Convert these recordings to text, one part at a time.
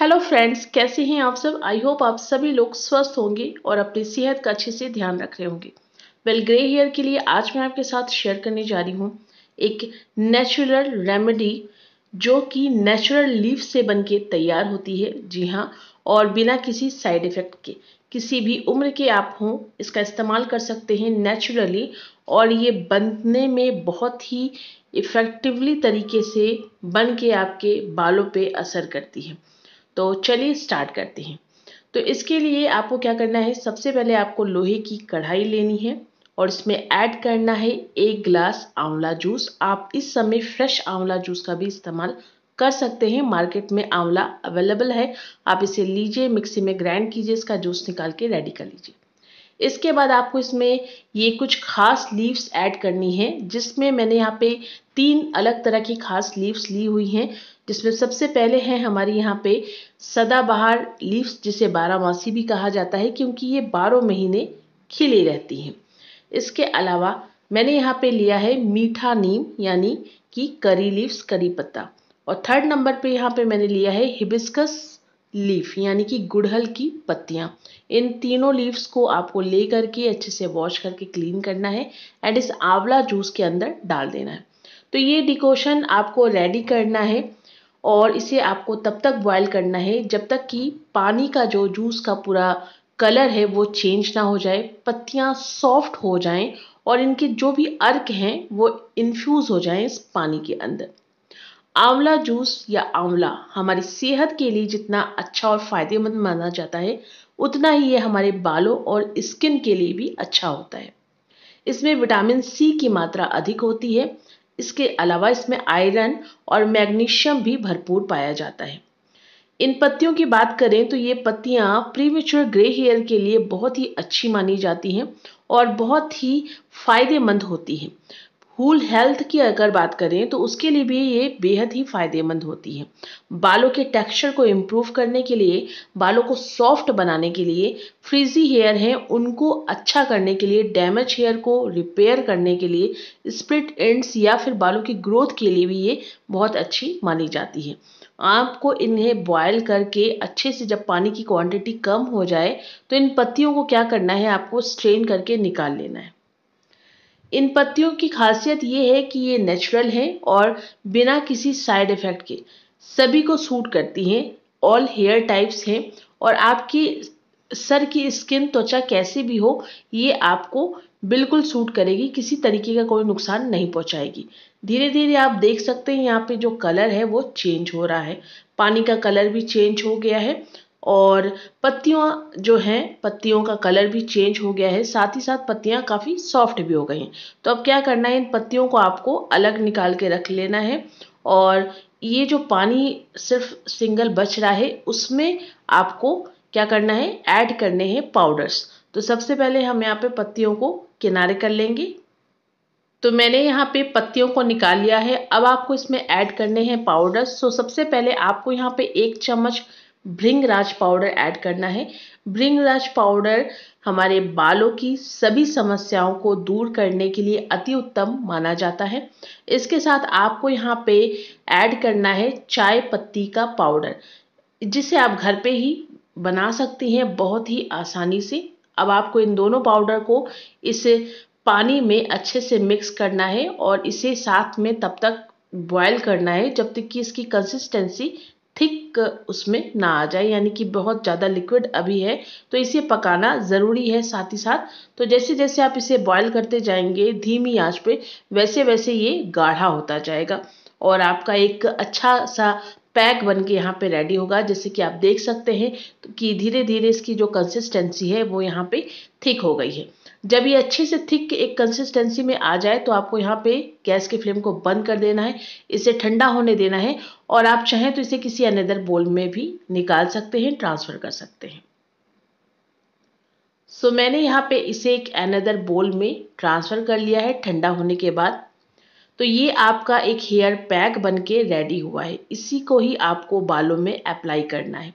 hello friends कैसे हैं आप सब आई होप आप सभी लोग स्वस्थ होंगे और अपनी सेहत का अच्छे से ध्यान रख रहे होंगे वेल ग्रे हेयर के लिए आज मैं आपके साथ शेयर करने जा रही हूँ एक नेचुरल रेमेडी जो कि नेचुरल लीफ से बनके तैयार होती है जी हाँ और बिना किसी साइड इफ़ेक्ट के किसी भी उम्र के आप हों इसका इस्तेमाल कर सकते हैं नेचुरली और ये बनने में बहुत ही इफ़ेक्टिवली तरीके से बन के आपके बालों पे असर करती है तो चलिए स्टार्ट करते हैं तो इसके लिए आपको क्या करना है सबसे पहले आपको लोहे की कढ़ाई लेनी है और इसमें ऐड करना है एक गिलास आंवला जूस आप इस समय फ्रेश आंवला जूस का भी इस्तेमाल कर सकते हैं मार्केट में आंवला अवेलेबल है आप इसे लीजिए मिक्सी में ग्राइंड कीजिए इसका जूस निकाल के रेडी कर लीजिए इसके बाद आपको इसमें ये कुछ खास लीव्स ऐड करनी है जिसमें मैंने यहाँ पे तीन अलग तरह की खास लीव्स ली हुई हैं जिसमें सबसे पहले है हमारे यहाँ पे सदाबहार लीव्स जिसे बारामासी भी कहा जाता है क्योंकि ये बारह महीने खिली रहती हैं इसके अलावा मैंने यहाँ पे लिया है मीठा नीम यानी कि करी लीव्स करी पत्ता और थर्ड नंबर पे यहाँ पे मैंने लिया है हिबिस्कस लीफ यानी कि गुड़हल की पत्तियाँ इन तीनों लीव्स को आपको ले करके अच्छे से वॉश करके क्लीन करना है एंड इस आंवला जूस के अंदर डाल देना है तो ये डिकोशन आपको रेडी करना है और इसे आपको तब तक बॉयल करना है जब तक कि पानी का जो जूस का पूरा कलर है वो चेंज ना हो जाए पत्तियाँ सॉफ्ट हो जाएं और इनके जो भी अर्क हैं वो इन्फ्यूज़ हो जाएं इस पानी के अंदर आंवला जूस या आंवला हमारी सेहत के लिए जितना अच्छा और फ़ायदेमंद माना जाता है उतना ही ये हमारे बालों और स्किन के लिए भी अच्छा होता है इसमें विटामिन सी की मात्रा अधिक होती है इसके अलावा इसमें आयरन और मैग्नीशियम भी भरपूर पाया जाता है इन पत्तियों की बात करें तो ये पत्तियाँ प्रीमेच्योर ग्रे हेयर के लिए बहुत ही अच्छी मानी जाती हैं और बहुत ही फायदेमंद होती हैं होल हेल्थ की अगर बात करें तो उसके लिए भी ये बेहद ही फ़ायदेमंद होती है बालों के टेक्सचर को इम्प्रूव करने के लिए बालों को सॉफ्ट बनाने के लिए फ्रीजी हेयर हैं उनको अच्छा करने के लिए डैमेज हेयर को रिपेयर करने के लिए स्प्लिट एंड्स या फिर बालों की ग्रोथ के लिए भी ये बहुत अच्छी मानी जाती है आपको इन्हें बॉयल करके अच्छे से जब पानी की क्वांटिटी कम हो जाए तो इन पत्तियों को क्या करना है आपको स्ट्रेन करके निकाल लेना है इन पत्तियों की खासियत ये है कि ये नेचुरल हैं और बिना किसी साइड इफ़ेक्ट के सभी को सूट करती हैं ऑल हेयर टाइप्स हैं और आपकी सर की स्किन त्वचा कैसी भी हो ये आपको बिल्कुल सूट करेगी किसी तरीके का कोई नुकसान नहीं पहुंचाएगी धीरे धीरे आप देख सकते हैं यहाँ पे जो कलर है वो चेंज हो रहा है पानी का कलर भी चेंज हो गया है और पत्तियों जो हैं पत्तियों का कलर भी चेंज हो गया है साथ ही साथ पत्तियाँ काफ़ी सॉफ्ट भी हो गई हैं तो अब क्या करना है इन पत्तियों को आपको अलग निकाल के रख लेना है और ये जो पानी सिर्फ सिंगल बच रहा है उसमें आपको क्या करना है ऐड करने हैं पाउडर्स तो सबसे पहले हम यहाँ पे पत्तियों को किनारे कर लेंगे तो मैंने यहाँ पे पत्तियों को निकाल लिया है अब आपको इसमें ऐड करने हैं पाउडर्स तो सबसे पहले आपको यहाँ पे एक चम्मच भृंगराज राज पाउडर ऐड करना है भृंग राज पाउडर हमारे बालों की सभी समस्याओं को दूर करने के लिए अति उत्तम माना जाता है इसके साथ आपको यहाँ पे ऐड करना है चाय पत्ती का पाउडर जिसे आप घर पे ही बना सकती हैं बहुत ही आसानी से अब आपको इन दोनों पाउडर को इस पानी में अच्छे से मिक्स करना है और इसे साथ में तब तक बॉयल करना है जब तक कि इसकी कंसिस्टेंसी थिक उसमें ना आ जाए यानी कि बहुत ज़्यादा लिक्विड अभी है तो इसे पकाना ज़रूरी है साथ ही साथ तो जैसे जैसे आप इसे बॉयल करते जाएंगे धीमी आंच पे वैसे वैसे ये गाढ़ा होता जाएगा और आपका एक अच्छा सा पैक बन के यहाँ पर रेडी होगा जैसे कि आप देख सकते हैं कि धीरे धीरे इसकी जो कंसिस्टेंसी है वो यहाँ पे थिक हो गई है जब ये अच्छे से थिक एक कंसिस्टेंसी में आ जाए तो आपको यहाँ पे गैस की फ्लेम को बंद कर देना है इसे ठंडा होने देना है और आप चाहें तो इसे किसी अनदर बोल में भी निकाल सकते हैं ट्रांसफ़र कर सकते हैं सो so, मैंने यहाँ पे इसे एक अनदर बोल में ट्रांसफ़र कर लिया है ठंडा होने के बाद तो ये आपका एक हेयर पैक बनके रेडी हुआ है इसी को ही आपको बालों में अप्लाई करना है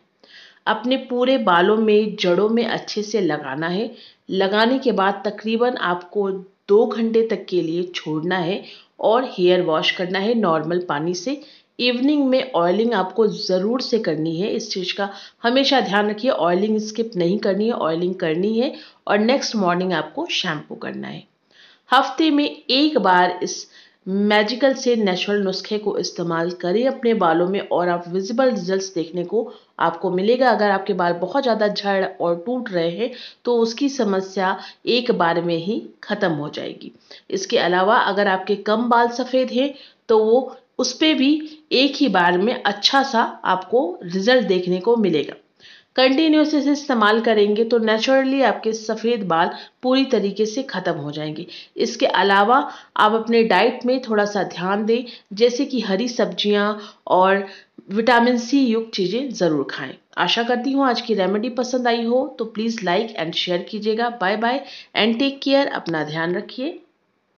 अपने पूरे बालों में जड़ों में अच्छे से लगाना है लगाने के बाद तकरीबन आपको दो घंटे तक के लिए छोड़ना है और हेयर वॉश करना है नॉर्मल पानी से इवनिंग में ऑयलिंग आपको ज़रूर से करनी है इस चीज़ का हमेशा ध्यान रखिए ऑयलिंग स्किप नहीं करनी है ऑयलिंग करनी है और नेक्स्ट मॉर्निंग आपको शैम्पू करना है हफ्ते में एक बार इस मैजिकल से नेचुरल नुस्खे को इस्तेमाल करें अपने बालों में और आप विजिबल रिजल्ट्स देखने को आपको मिलेगा अगर आपके बाल बहुत ज़्यादा झड़ और टूट रहे हैं तो उसकी समस्या एक बार में ही ख़त्म हो जाएगी इसके अलावा अगर आपके कम बाल सफ़ेद हैं तो वो उस पर भी एक ही बार में अच्छा सा आपको रिजल्ट देखने को मिलेगा कंटिन्यूस इसे इस्तेमाल करेंगे तो नेचुरली आपके सफ़ेद बाल पूरी तरीके से ख़त्म हो जाएंगे इसके अलावा आप अपने डाइट में थोड़ा सा ध्यान दें जैसे कि हरी सब्जियां और विटामिन सी युक्त चीज़ें ज़रूर खाएं आशा करती हूँ आज की रेमेडी पसंद आई हो तो प्लीज़ लाइक एंड शेयर कीजिएगा bye bye and take care अपना ध्यान रखिए